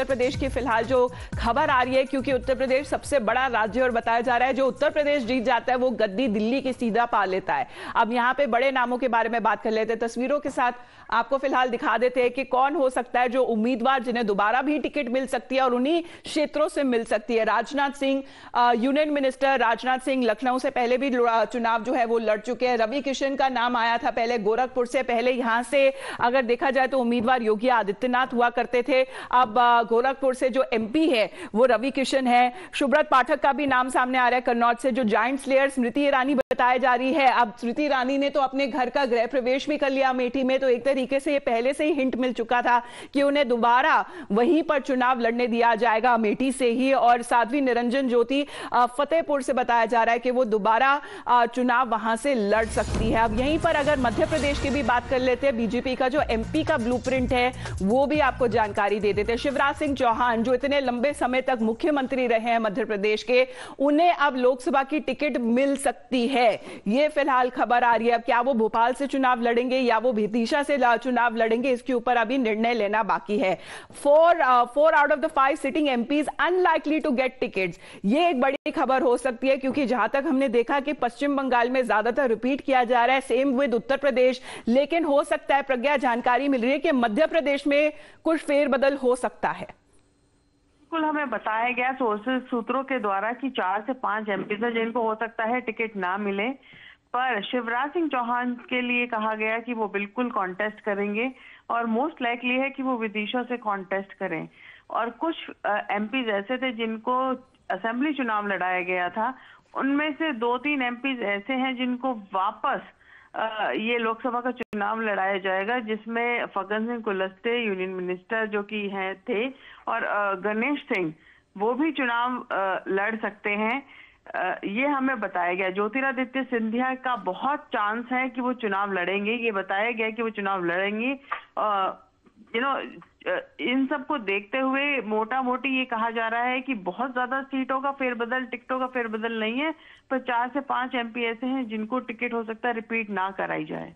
उत्तर प्रदेश की फिलहाल जो खबर आ रही है क्योंकि उत्तर प्रदेश सबसे बड़ा राज्य और बताया जा रहा है जो उत्तर प्रदेश जीत जाता है वो गद्दी दिल्ली की सीधा पा लेता है अब यहाँ पे बड़े नामों के बारे में बात कर लेते हैं तस्वीरों के साथ आपको फिलहाल दिखा देते हैं कि कौन हो सकता है जो उम्मीदवार जिन्हें दोबारा भी टिकट मिल सकती है और उन्हीं क्षेत्रों से मिल सकती है राजनाथ सिंह यूनियन मिनिस्टर राजनाथ सिंह लखनऊ से पहले भी चुनाव जो है वो लड़ चुके हैं रवि किशन का नाम आया था पहले गोरखपुर से पहले यहां से अगर देखा जाए तो उम्मीदवार योगी आदित्यनाथ हुआ करते थे अब गोरखपुर से जो एमपी है वो रवि किशन है सुब्रत पाठक का भी नाम सामने आ रहा है कन्नौज से जो जॉइंट स्लेयर स्मृति ईरानी बताया जा रही है अब स्मृति ईरानी ने तो अपने घर का गृह प्रवेश भी कर लिया अमेठी में तो एक तरीके से ये पहले से ही हिंट मिल चुका था कि उन्हें दोबारा वहीं पर चुनाव लड़ने दिया जाएगा अमेठी से ही और साध्वी निरंजन ज्योति फतेहपुर से बताया जा रहा है कि वो दोबारा चुनाव वहां से लड़ सकती है अब यहीं पर अगर मध्य प्रदेश की भी बात कर लेते हैं बीजेपी का जो एमपी का ब्लूप्रिंट है वो भी आपको जानकारी दे देते शिवराज सिंह चौहान जो इतने लंबे समय तक मुख्यमंत्री रहे हैं मध्य प्रदेश के उन्हें अब लोकसभा की टिकट मिल सकती है ये फिलहाल खबर आ रही है अब क्या वो भोपाल से चुनाव लड़ेंगे या वो भीतीशा से चुनाव लड़ेंगे इसके ऊपर अभी निर्णय लेना बाकी है four four out of the five sitting MPs unlikely to get ticket ये एक बड़ी खबर हो सकती है क्योंकि जहां तक हमने देखा कि पश्चिम बंगाल में ज्यादातर रिपीट किया जा रहा है सेम विद उत्तर प्रदेश लेकिन हो सकता है प्रज्ञा जानकारी मिल रही है कि मध्य प्रदेश में कुछ फेरबदल हो सकता है हमें बताया गया सोर्सेज सूत्रों के द्वारा कि चार से पांच एमपी है जिनको हो सकता है टिकट ना मिले पर शिवराज सिंह चौहान के लिए कहा गया कि वो बिल्कुल कॉन्टेस्ट करेंगे और मोस्ट लाइकली है कि वो विदिशा से कॉन्टेस्ट करें और कुछ एमपीज ऐसे थे जिनको असेंबली चुनाव लड़ाया गया था उनमें से दो तीन एमपीज ऐसे हैं जिनको वापस ये लोकसभा का चुनाव लड़ाया जाएगा जिसमें फगन सिंह कुलस्ते यूनियन मिनिस्टर जो कि हैं थे और गणेश सिंह वो भी चुनाव लड़ सकते हैं ये हमें बताया गया ज्योतिरादित्य सिंधिया का बहुत चांस है कि वो चुनाव लड़ेंगे ये बताया गया कि वो चुनाव लड़ेंगे यू नो uh, इन सब को देखते हुए मोटा मोटी ये कहा जा रहा है कि बहुत ज्यादा सीटों का फेरबदल टिकटों का फेरबदल नहीं है पर चार से पांच एमपी ऐसे हैं जिनको टिकट हो सकता है रिपीट ना कराई जाए